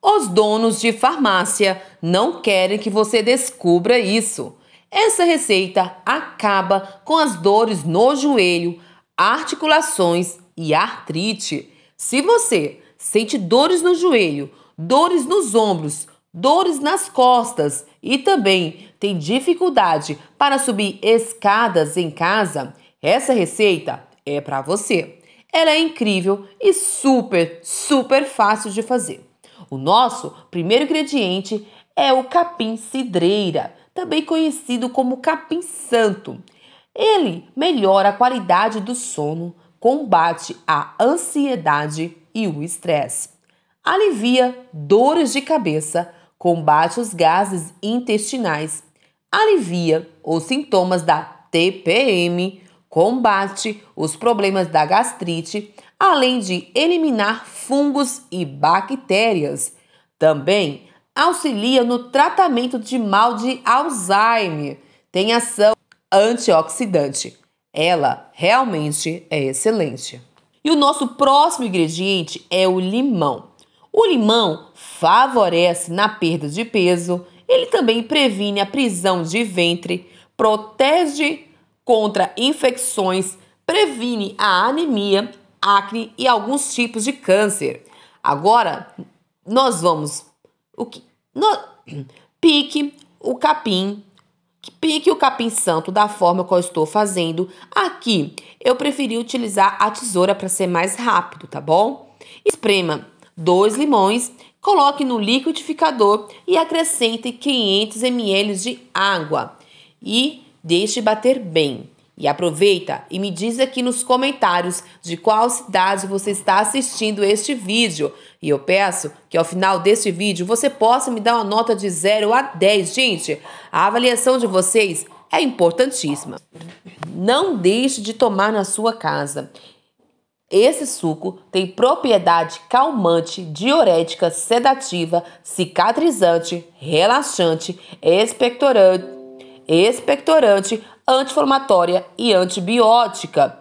Os donos de farmácia não querem que você descubra isso. Essa receita acaba com as dores no joelho, articulações e artrite. Se você sente dores no joelho, dores nos ombros, dores nas costas e também tem dificuldade para subir escadas em casa, essa receita é para você. Ela é incrível e super, super fácil de fazer. O nosso primeiro ingrediente é o capim cidreira, também conhecido como capim santo. Ele melhora a qualidade do sono, combate a ansiedade e o estresse, alivia dores de cabeça, combate os gases intestinais, alivia os sintomas da TPM, combate os problemas da gastrite, além de eliminar fungos e bactérias. Também auxilia no tratamento de mal de Alzheimer, tem ação antioxidante. Ela realmente é excelente. E o nosso próximo ingrediente é o limão. O limão favorece na perda de peso, ele também previne a prisão de ventre, protege contra infecções, previne a anemia, acne e alguns tipos de câncer. Agora nós vamos o que no, pique o capim, pique o capim santo da forma que eu estou fazendo aqui. Eu preferi utilizar a tesoura para ser mais rápido, tá bom? Esprema dois limões, coloque no liquidificador e acrescente 500 ml de água e Deixe bater bem. E aproveita e me diz aqui nos comentários de qual cidade você está assistindo este vídeo. E eu peço que ao final deste vídeo você possa me dar uma nota de 0 a 10. Gente, a avaliação de vocês é importantíssima. Não deixe de tomar na sua casa. Esse suco tem propriedade calmante, diurética, sedativa, cicatrizante, relaxante, expectorante expectorante, anti-inflamatória e antibiótica.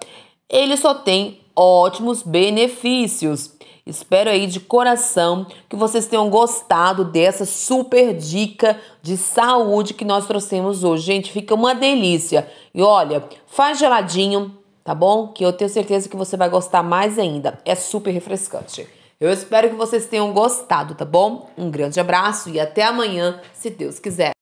Ele só tem ótimos benefícios. Espero aí de coração que vocês tenham gostado dessa super dica de saúde que nós trouxemos hoje. Gente, fica uma delícia. E olha, faz geladinho, tá bom? Que eu tenho certeza que você vai gostar mais ainda. É super refrescante. Eu espero que vocês tenham gostado, tá bom? Um grande abraço e até amanhã, se Deus quiser.